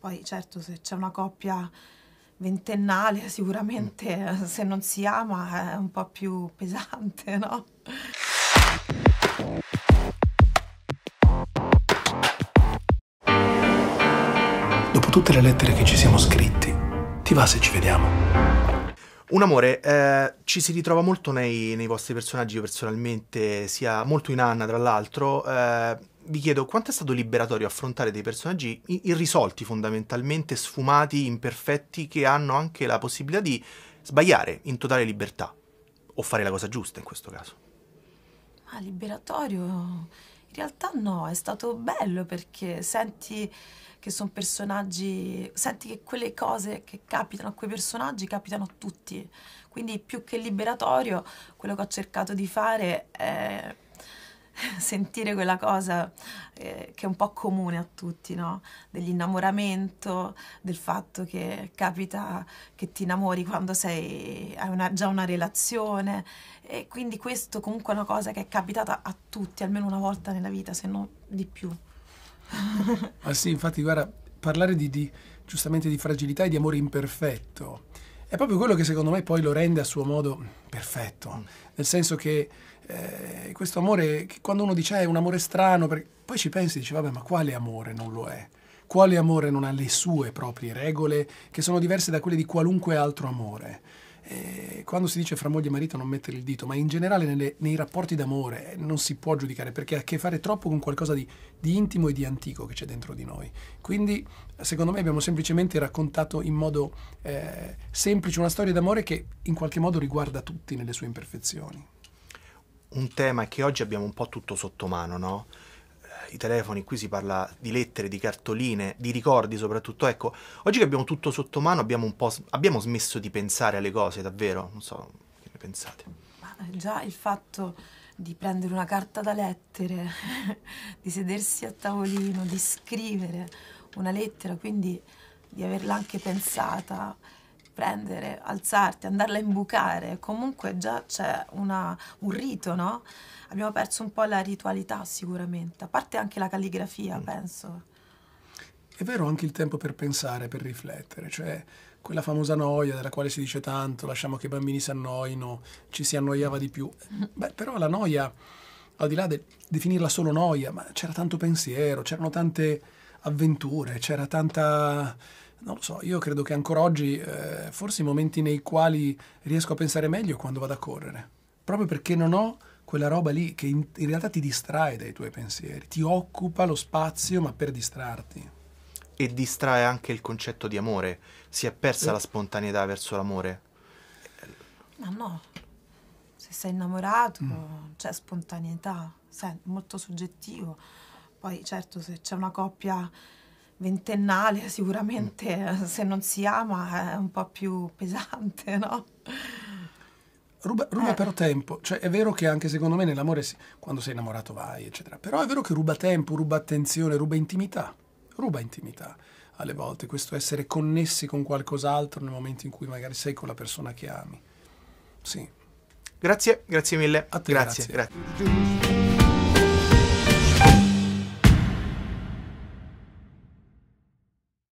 Poi certo se c'è una coppia ventennale sicuramente mm. se non si ama è un po' più pesante, no? Dopo tutte le lettere che ci siamo scritti, ti va se ci vediamo? Un amore, eh, ci si ritrova molto nei, nei, vostri personaggi, io personalmente, sia molto in Anna tra l'altro. Eh, vi chiedo quanto è stato liberatorio affrontare dei personaggi irrisolti fondamentalmente, sfumati, imperfetti, che hanno anche la possibilità di sbagliare in totale libertà, o fare la cosa giusta in questo caso. Ah, liberatorio realtà no, è stato bello perché senti che sono personaggi, senti che quelle cose che capitano a quei personaggi capitano a tutti. Quindi più che liberatorio, quello che ho cercato di fare è sentire quella cosa eh, che è un po' comune a tutti, no? dell'innamoramento, del fatto che capita che ti innamori quando sei, hai una, già una relazione e quindi questo comunque è una cosa che è capitata a tutti, almeno una volta nella vita, se non di più. Ma ah sì, infatti guarda, parlare di, di, giustamente di fragilità e di amore imperfetto è proprio quello che secondo me poi lo rende a suo modo perfetto, mm. nel senso che eh, questo amore, che quando uno dice eh, è un amore strano, poi ci pensi e dici vabbè ma quale amore non lo è? Quale amore non ha le sue proprie regole che sono diverse da quelle di qualunque altro amore? Eh, quando si dice fra moglie e marito non mettere il dito, ma in generale nelle, nei rapporti d'amore eh, non si può giudicare perché ha a che fare troppo con qualcosa di, di intimo e di antico che c'è dentro di noi. Quindi secondo me abbiamo semplicemente raccontato in modo eh, semplice una storia d'amore che in qualche modo riguarda tutti nelle sue imperfezioni. Un tema che oggi abbiamo un po' tutto sotto mano, no? i telefoni, qui si parla di lettere, di cartoline, di ricordi soprattutto. Ecco, oggi che abbiamo tutto sotto mano abbiamo un po' abbiamo smesso di pensare alle cose, davvero? Non so che ne pensate. Ma eh, già il fatto di prendere una carta da lettere, di sedersi a tavolino, di scrivere una lettera, quindi di averla anche pensata prendere, alzarti, andarla a imbucare, comunque già c'è una, un rito, no? Abbiamo perso un po' la ritualità sicuramente, a parte anche la calligrafia, mm. penso. È vero anche il tempo per pensare, per riflettere, cioè quella famosa noia della quale si dice tanto, lasciamo che i bambini si annoino, ci si annoiava di più. Beh, però la noia, al di là di definirla solo noia, ma c'era tanto pensiero, c'erano tante avventure, c'era tanta non lo so, io credo che ancora oggi eh, forse i momenti nei quali riesco a pensare meglio è quando vado a correre, proprio perché non ho quella roba lì che in, in realtà ti distrae dai tuoi pensieri, ti occupa lo spazio ma per distrarti. E distrae anche il concetto di amore, si è persa eh. la spontaneità verso l'amore. Ma no, se sei innamorato mm. c'è spontaneità, è molto soggettivo. Poi certo se c'è una coppia ventennale sicuramente mm. se non si ama è un po' più pesante, no? Ruba, ruba eh. però tempo, cioè è vero che anche secondo me nell'amore si, quando sei innamorato vai, eccetera, però è vero che ruba tempo, ruba attenzione, ruba intimità, ruba intimità alle volte, questo essere connessi con qualcos'altro nel momento in cui magari sei con la persona che ami. Sì. Grazie, grazie mille. A te, grazie. grazie. grazie.